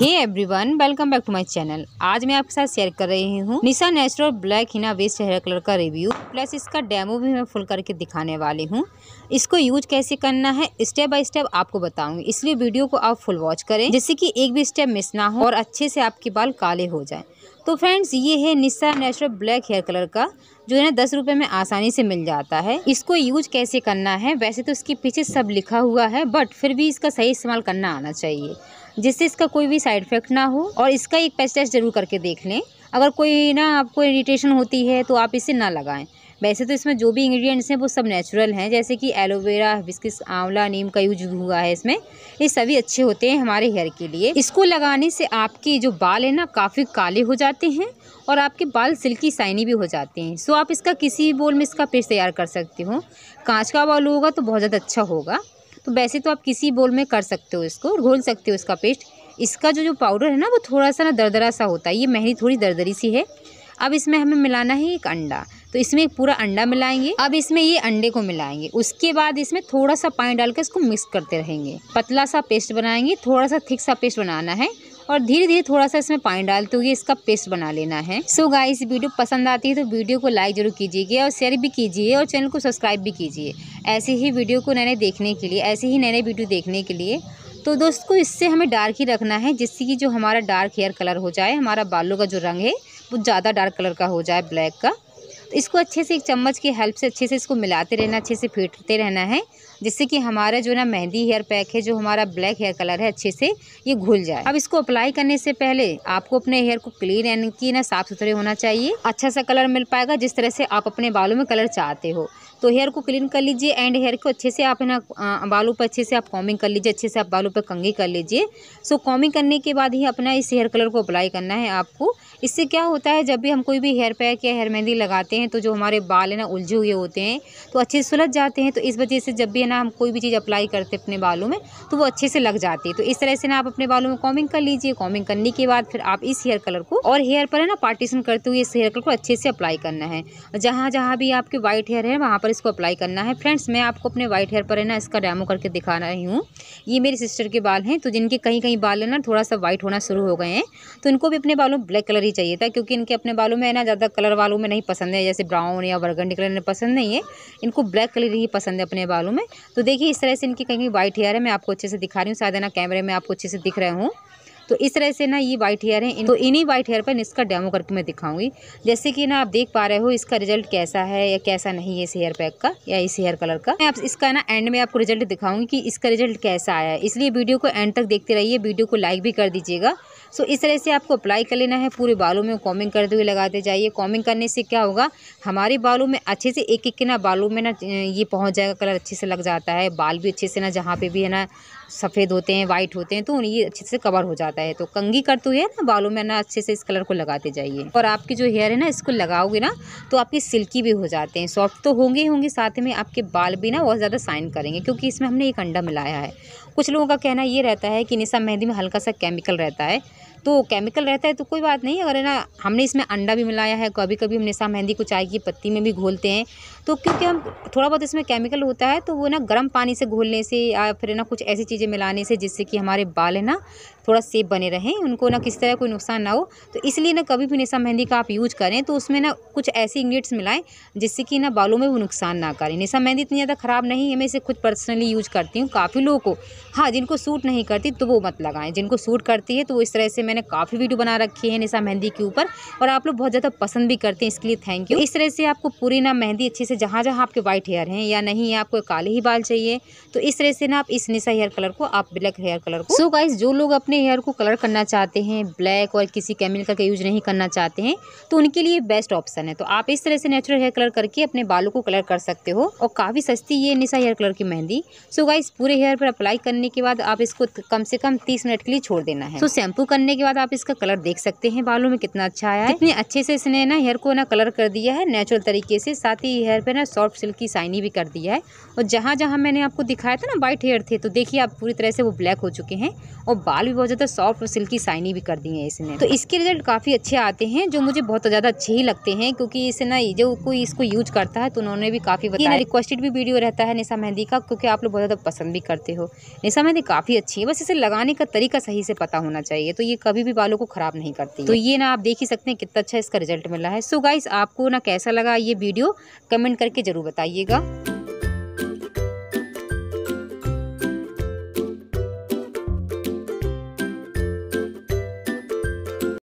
hey everyone welcome back to my channel आज मैं आपके साथ शेयर कर रही हूँ Nisha natural black henna based hair colour का रिव्यू प्लस इसका डेमो भी मैं फुल करके दिखाने वाली हूँ इसको यूज कैसे करना है स्टेप बाय स्टेप आपको बताऊंगी इसलिए वीडियो को आप फुल वॉच करें जिससे कि एक भी स्टेप मिस ना हो और अच्छे से आपके बाल काले हो जाए तो फ्रेंड्स ये है Nisha natural black hair colour का जो है ना दस रुपये में आसानी से मिल जाता है इसको यूज कैसे करना है वैसे तो इसके पीछे सब लिखा हुआ है बट फिर भी इसका सही इस्तेमाल करना आना चाहिए जिससे इसका कोई भी साइड इफेक्ट ना हो और इसका एक पेस्ट टेस्ट जरूर करके देख लें अगर कोई ना आपको इरीटेशन होती है तो आप इसे ना लगाएं वैसे तो इसमें जो भी इंग्रेडिएंट्स हैं वो सब नेचुरल हैं जैसे कि एलोवेरा बिस्किस आंवला नीम का यूज हुआ है इसमें ये सभी अच्छे होते हैं हमारे हेयर के लिए इसको लगाने से आपके जो बाल हैं ना काफ़ी काले हो जाते हैं और आपके बाल सिल्की साइनी भी हो जाते हैं सो आप इसका किसी बोल में इसका पेस्ट तैयार कर सकते हो कांच का बॉल होगा तो बहुत ज़्यादा अच्छा होगा तो वैसे तो आप किसी बोल में कर सकते हो इसको घोल सकते हो इसका पेस्ट इसका जो जो पाउडर है ना वो थोड़ा सा ना दरदरा सा होता है ये मेहंदी थोड़ी दरदरी सी है अब इसमें हमें मिलाना है एक अंडा तो इसमें एक पूरा अंडा मिलाएंगे अब इसमें ये अंडे को मिलाएंगे उसके बाद इसमें थोड़ा सा पानी डाल इसको मिक्स करते रहेंगे पतला सा पेस्ट बनाएंगे थोड़ा सा थिक सा पेस्ट बनाना है और धीरे धीरे थोड़ा सा इसमें पानी डालते हुए इसका पेस्ट बना लेना है सो so गाइस वीडियो पसंद आती है तो वीडियो को लाइक जरूर कीजिएगा और शेयर भी कीजिए और चैनल को सब्सक्राइब भी कीजिए ऐसे ही वीडियो को नए नए देखने के लिए ऐसे ही नए नए वीडियो देखने के लिए तो दोस्त को इससे हमें डार्क ही रखना है जिससे कि जो हमारा डार्क हेयर कलर हो जाए हमारा बालों का जो रंग है वो ज़्यादा डार्क कलर का हो जाए ब्लैक का तो इसको अच्छे से एक चम्मच की हेल्प से अच्छे से इसको मिलाते रहना अच्छे से फेंटते रहना है जिससे कि हमारा जो ना मेहंदी हेयर पैक है जो हमारा ब्लैक हेयर कलर है अच्छे से ये घुल जाए अब इसको अप्लाई करने से पहले आपको अपने हेयर को क्लीन यानी कि ना साफ़ सुथरे होना चाहिए अच्छा सा कलर मिल पाएगा जिस तरह से आप अपने बालों में कलर चाहते हो तो हेयर को क्लीन कर लीजिए एंड हेयर को अच्छे से आप है ना बालों पर अच्छे से आप कॉमिंग कर लीजिए अच्छे से आप बालों पर कंगी कर लीजिए सो कॉमिंग करने के बाद ही अपना इस हेयर कलर को अप्लाई करना है आपको इससे क्या होता है जब भी हम कोई भी हेयर पैक या हेयर मेहंदी लगाते हैं तो जो हमारे बाल है ना उलझे हुए होते हैं तो अच्छे से सुलझ जाते हैं तो इस वजह से जब भी है ना हम कोई भी चीज़ अप्लाई करते हैं अपने बालों में तो वो अच्छे से लग जाती है तो इस तरह से ना आप अपने बालों में कॉमिंग कर लीजिए कॉमिंग करने के बाद फिर आप इस हेयर कलर को और हेयर पर है ना पार्टीशन करते हुए इस हेयर कलर को अच्छे से अप्लाई करना है जहाँ जहाँ भी आपके वाइट हेयर है वहाँ पर पर इसको अप्लाई करना है फ्रेंड्स मैं आपको अपने वाइट हेयर पर है ना इसका डेमो करके दिखा रही हूँ ये मेरी सिस्टर के बाल हैं तो जिनके कहीं कहीं बाल है ना थोड़ा सा वाइट होना शुरू हो गए हैं तो इनको भी अपने बालों में ब्लैक कलर ही चाहिए था क्योंकि इनके अपने बालों में है ना ज़्यादा कलर वालों में नहीं पसंद है जैसे ब्राउन या वर्गंडी कलर इन्हें पसंद नहीं है इनको ब्लैक कलर ही पसंद है अपने बालों में तो देखिए इस तरह से इनकी कहीं वाइट हेयर है मैं आपको अच्छे से दिखा रही हूँ शायद ना कैमरे में आपको अच्छे से दिख रहे हूँ तो इस तरह से ना ये वाइट हेयर है इनको इन्हीं वाइट हेयर पर इसका डेमो करके मैं दिखाऊंगी जैसे कि ना आप देख पा रहे हो इसका रिजल्ट कैसा है या कैसा नहीं है इस हेयर पैक का या इस हेयर कलर का मैं आप इसका ना एंड में आपको रिजल्ट दिखाऊंगी कि इसका रिजल्ट कैसा आया है इसलिए वीडियो को एंड तक देखते रहिए वीडियो को लाइक भी कर दीजिएगा सो इस तरह से आपको अप्लाई कर लेना है पूरे बालों में कॉमिंग करते हुए लगाते जाइए कॉमिंग करने से क्या होगा हमारे बालों में अच्छे से एक एक के ना बालों में ना ये पहुँच जाएगा कलर अच्छे से लग जाता है बाल भी अच्छे से ना जहाँ पर भी है ना सफ़ेद होते हैं वाइट होते हैं तो उन्हें ये अच्छे से कवर हो जाता है तो कंगी करते तो हुए ना बालों में ना अच्छे से इस कलर को लगाते जाइए और आपके जो हेयर है ना इसको लगाओगे ना तो आपके सिल्की भी हो जाते हैं सॉफ्ट तो होंगे ही होंगे साथ में आपके बाल भी ना बहुत ज़्यादा साइन करेंगे क्योंकि इसमें हमने एक अंडा मिलाया है कुछ लोगों का कहना ये रहता है कि निशा मेहंदी में हल्का सा केमिकल रहता है तो केमिकल रहता है तो कोई बात नहीं अगर है ना हमने इसमें अंडा भी मिलाया है कभी कभी हम निशा मेहंदी को चाय की पत्ती में भी घोलते हैं तो क्योंकि हम थोड़ा बहुत इसमें केमिकल होता है तो वो ना गर्म पानी से घोलने से या फिर ना कुछ ऐसी चीज़ें मिलाने से जिससे कि हमारे बाल है ना थोड़ा सेफ बने रहें उनको ना किसी तरह कोई नुकसान ना हो तो इसलिए ना कभी भी निशा मेहंदी का आप यूज करें तो उसमें ना कुछ ऐसे इंग्रीडियंट्स मिलाएं जिससे कि ना बालों में वो नुकसान ना करें निशा मेहंदी इतनी ज़्यादा ख़राब नहीं है मैं इसे खुद पर्सनली यूज करती हूँ काफ़ी लोगों को हाँ जिनको सूट नहीं करती तो वो मत लगाएं जिनको सूट करती है तो वो इस तरह से मैंने मैंने काफ़ी वीडियो बना रखी है निशा मेहंदी के ऊपर और आप लोग बहुत ज़्यादा पसंद भी करते हैं इसके लिए थैंक यू इस तरह से आपको पूरी ना मेहंदी अच्छे से जहाँ जहाँ आपके व्हाइट हेयर हैं या नहीं आपको काले ही बाल चाहिए तो इस तरह से ना आप इस निशा हेयर कलर को आप ब्लैक हेयर कलर को सो गाइज जो लोग अपने हेयर को कलर करना चाहते हैं ब्लैक और किसी केमिकल का यूज नहीं करना चाहते हैं तो उनके लिए बेस्ट ऑप्शन है तो आप इस तरह से नेचुरल हेयर कलर करके अपने बालों को कलर कर सकते हो और काफ़ी सस्ती ये निशा हेयर कलर की मेहंदी सो गाइज पूरे हेयर पर अप्लाई करने के बाद आप इसको कम से कम तीस मिनट के लिए छोड़ देना है तो so, शैम्पू करने के बाद आप इसका कलर देख सकते हैं बालों में कितना अच्छा आया है इतने अच्छे से इसने ना हेयर को ना कलर कर दिया है नेचुरल तरीके से साथ ही हेयर पे ना सॉफ्ट सिल्क की साइनी भी कर दिया है और जहाँ जहाँ मैंने आपको दिखाया था ना वाइट हेयर थे तो देखिए आप पूरी तरह से वो ब्लैक हो चुके हैं और बाल भी बहुत ज़्यादा सॉफ्ट और सिल्की साइनी भी कर दी है इसने तो इसके रिजल्ट काफ़ी अच्छे आते हैं जो मुझे बहुत ज़्यादा अच्छे ही लगते हैं क्योंकि इसे ना जो कोई इसको यूज करता है तो उन्होंने भी काफ़ी बताया रिक्वेस्टेड भी वीडियो रहता है निशा मेहंदी का क्योंकि आप लोग बहुत ज़्यादा पसंद भी करते हो निशा मेहंदी काफ़ी अच्छी है बस इसे लगाने का तरीका सही से पता होना चाहिए तो ये कभी भी बालों को ख़राब नहीं करती तो ये ना आप देख ही सकते हैं कितना अच्छा इसका रिजल्ट मिला है सो so गाइस आपको ना कैसा लगा ये वीडियो कमेंट करके ज़रूर बताइएगा